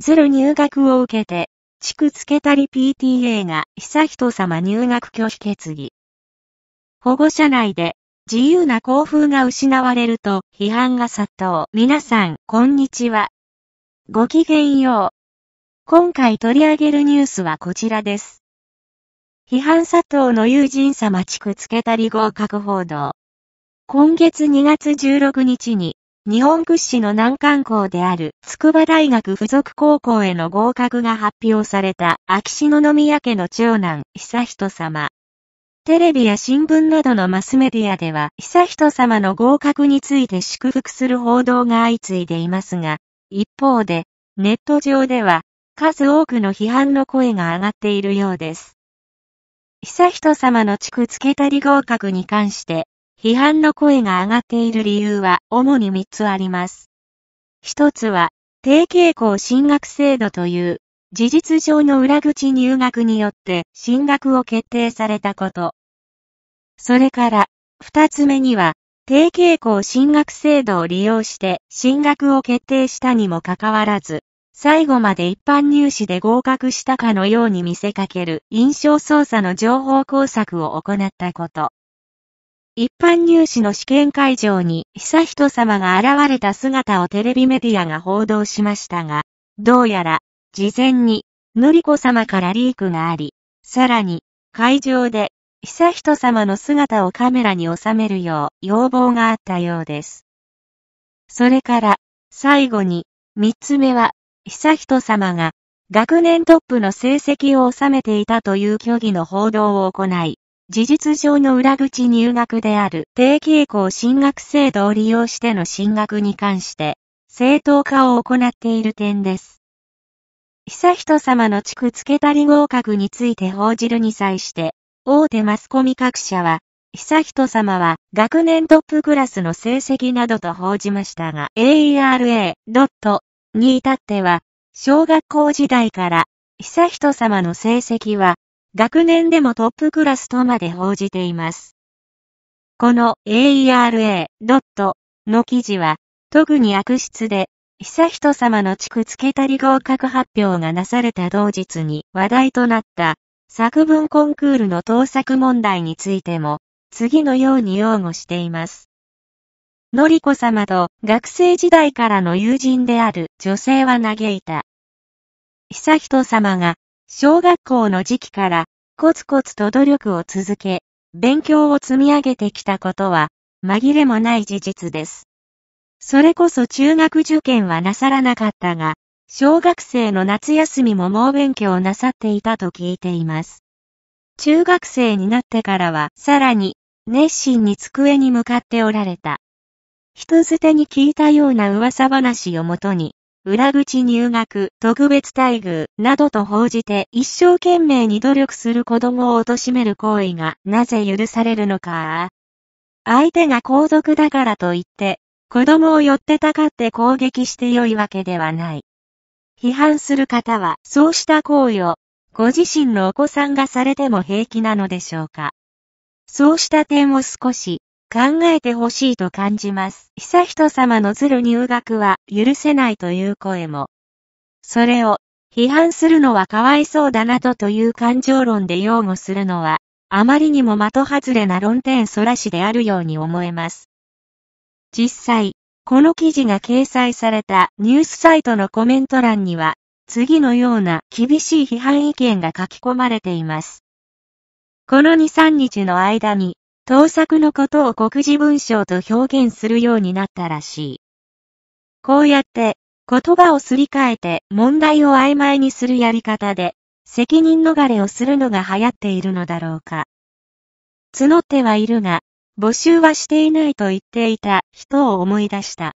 ズル入学を受けて、地区つけたり PTA が久人様入学拒否決議。保護者内で自由な校風が失われると批判が殺到。皆さん、こんにちは。ごきげんよう。今回取り上げるニュースはこちらです。批判佐藤の友人様地区つけたり合格報道。今月2月16日に日本屈指の難関校である筑波大学附属高校への合格が発表された秋篠宮家の長男、悠仁さま。テレビや新聞などのマスメディアでは、悠仁さまの合格について祝福する報道が相次いでいますが、一方で、ネット上では、数多くの批判の声が上がっているようです。悠仁さまの地区付けたり合格に関して、批判の声が上がっている理由は主に3つあります。1つは、低傾向進学制度という、事実上の裏口入学によって進学を決定されたこと。それから、2つ目には、低傾向進学制度を利用して進学を決定したにもかかわらず、最後まで一般入試で合格したかのように見せかける印象操作の情報工作を行ったこと。一般入試の試験会場に悠仁さまが現れた姿をテレビメディアが報道しましたが、どうやら、事前に、のりこさまからリークがあり、さらに、会場で、悠仁さまの姿をカメラに収めるよう要望があったようです。それから、最後に、三つ目は、悠仁さまが、学年トップの成績を収めていたという虚偽の報道を行い、事実上の裏口入学である定期以降進学制度を利用しての進学に関して、正当化を行っている点です。悠仁さまの地区付けたり合格について報じるに際して、大手マスコミ各社は、悠仁さまは学年トップクラスの成績などと報じましたが、AERA. に至っては、小学校時代から、悠仁さまの成績は、学年でもトップクラスとまで報じています。この AERA. の記事は、特に悪質で、悠仁さまの地区付けたり合格発表がなされた同日に話題となった作文コンクールの盗作問題についても、次のように擁護しています。のりこ様と学生時代からの友人である女性は嘆いた。悠仁さまが小学校の時期からコツコツと努力を続け、勉強を積み上げてきたことは紛れもない事実です。それこそ中学受験はなさらなかったが、小学生の夏休みも猛勉強なさっていたと聞いています。中学生になってからはさらに熱心に机に向かっておられた。人捨てに聞いたような噂話をもとに、裏口入学、特別待遇、などと報じて一生懸命に努力する子供を貶める行為がなぜ許されるのか。相手が皇族だからといって、子供を寄ってたかって攻撃して良いわけではない。批判する方は、そうした行為を、ご自身のお子さんがされても平気なのでしょうか。そうした点を少し考えてほしいと感じます。悠仁様のずる入学は許せないという声も。それを批判するのはかわいそうだなどという感情論で擁護するのは、あまりにも的外れな論点そらしであるように思えます。実際、この記事が掲載されたニュースサイトのコメント欄には、次のような厳しい批判意見が書き込まれています。この2、3日の間に、盗作のことを国事文章と表現するようになったらしい。こうやって言葉をすり替えて問題を曖昧にするやり方で責任逃れをするのが流行っているのだろうか。募ってはいるが、募集はしていないと言っていた人を思い出した。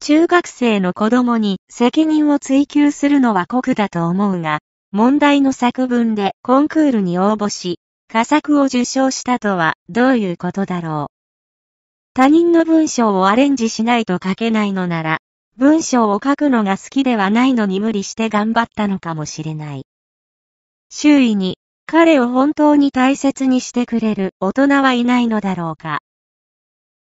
中学生の子供に責任を追求するのは酷だと思うが、問題の作文でコンクールに応募し、佳作を受賞したとはどういうことだろう。他人の文章をアレンジしないと書けないのなら、文章を書くのが好きではないのに無理して頑張ったのかもしれない。周囲に彼を本当に大切にしてくれる大人はいないのだろうか。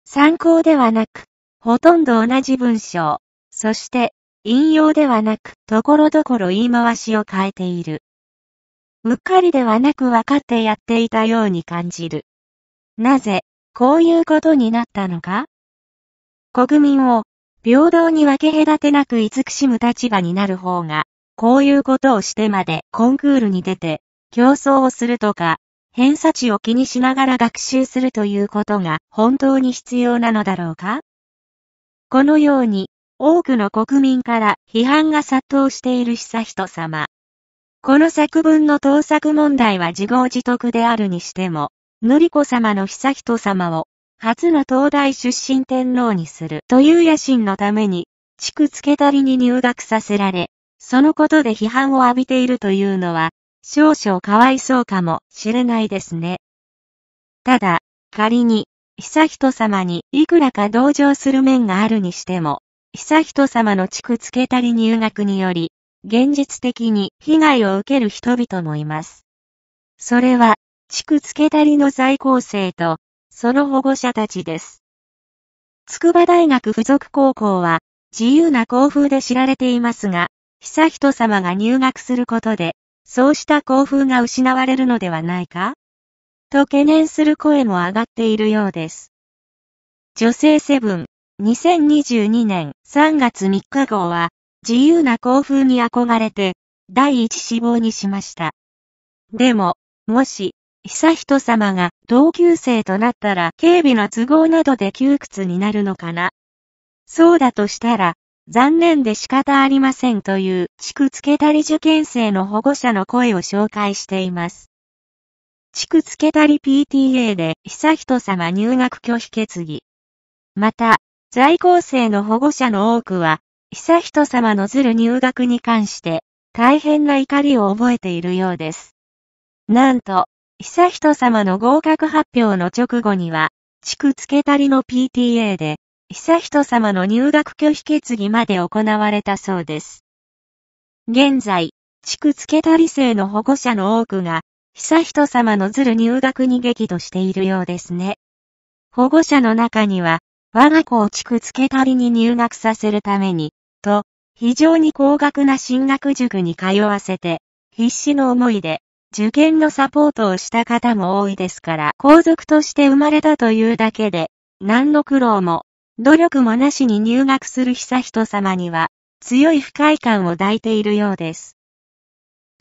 参考ではなく、ほとんど同じ文章、そして、引用ではなく、ところどころ言い回しを変えている。むかりではなく分かってやっていたように感じる。なぜ、こういうことになったのか国民を平等に分け隔てなく慈しむ立場になる方が、こういうことをしてまでコンクールに出て、競争をするとか、偏差値を気にしながら学習するということが本当に必要なのだろうかこのように、多くの国民から批判が殺到している悠仁さま。この作文の盗作問題は自業自得であるにしても、のりこ様の悠仁様を、初の東大出身天皇にするという野心のために、地区付けたりに入学させられ、そのことで批判を浴びているというのは、少々かわいそうかもしれないですね。ただ、仮に、悠仁様にいくらか同情する面があるにしても、悠仁様の地区付けたり入学により、現実的に被害を受ける人々もいます。それは、地区つけたりの在校生と、その保護者たちです。筑波大学附属高校は、自由な校風で知られていますが、悠仁さまが入学することで、そうした校風が失われるのではないかと懸念する声も上がっているようです。女性セブン、2022年3月3日号は、自由な校風に憧れて、第一志望にしました。でも、もし、悠仁さまが同級生となったら警備の都合などで窮屈になるのかな。そうだとしたら、残念で仕方ありませんという地区付けたり受験生の保護者の声を紹介しています。地区付けたり PTA で悠仁さま入学拒否決議。また、在校生の保護者の多くは悠仁さまのズル入学に関して、大変な怒りを覚えているようです。なんと、悠仁さまの合格発表の直後には、地区付けたりの PTA で、悠仁さまの入学拒否決議まで行われたそうです。現在、地区付けたり生の保護者の多くが、悠仁さまのズル入学に激怒しているようですね。保護者の中には、我が子を地区付けたりに入学させるために、と、非常に高額な進学塾に通わせて、必死の思いで、受験のサポートをした方も多いですから、皇族として生まれたというだけで、何の苦労も、努力もなしに入学する悠仁さまには、強い不快感を抱いているようです。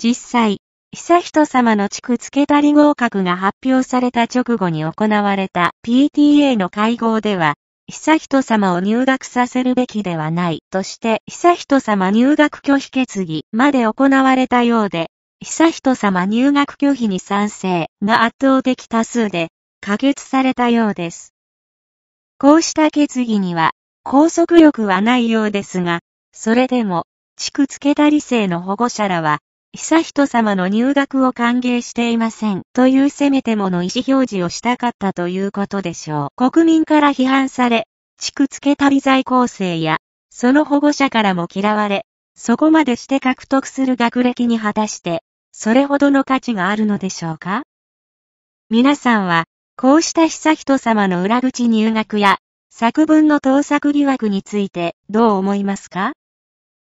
実際、悠仁さまの地区付けたり合格が発表された直後に行われた PTA の会合では、悠仁さまを入学させるべきではない、として、悠仁さま入学拒否決議まで行われたようで、悠仁さま入学拒否に賛成が圧倒的多数で、可決されたようです。こうした決議には、拘束力はないようですが、それでも、地区付けた理性の保護者らは、悠仁さまの入学を歓迎していませんというせめてもの意思表示をしたかったということでしょう。国民から批判され、地区付け旅在校生や、その保護者からも嫌われ、そこまでして獲得する学歴に果たして、それほどの価値があるのでしょうか皆さんは、こうした悠仁さまの裏口入学や、作文の盗作疑惑についてどう思いますか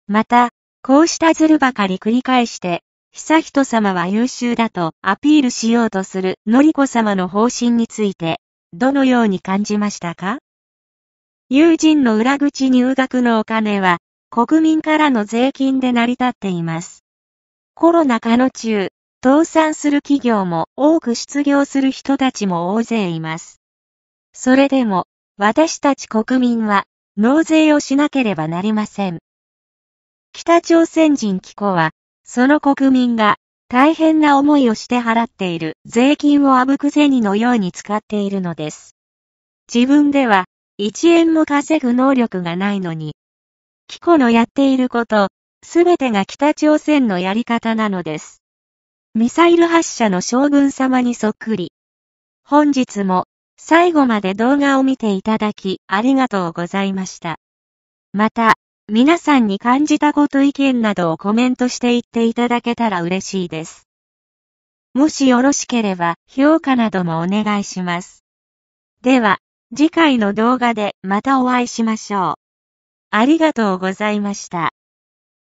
また、こうしたずるばかり繰り返して、悠仁さまは優秀だとアピールしようとするのりこさまの方針について、どのように感じましたか友人の裏口入学のお金は、国民からの税金で成り立っています。コロナ禍の中、倒産する企業も多く失業する人たちも大勢います。それでも、私たち国民は、納税をしなければなりません。北朝鮮人気候は、その国民が大変な思いをして払っている税金をあぶく銭のように使っているのです。自分では1円も稼ぐ能力がないのに、キコのやっていること、すべてが北朝鮮のやり方なのです。ミサイル発射の将軍様にそっくり。本日も最後まで動画を見ていただきありがとうございました。また、皆さんに感じたこと意見などをコメントしていっていただけたら嬉しいです。もしよろしければ評価などもお願いします。では、次回の動画でまたお会いしましょう。ありがとうございました。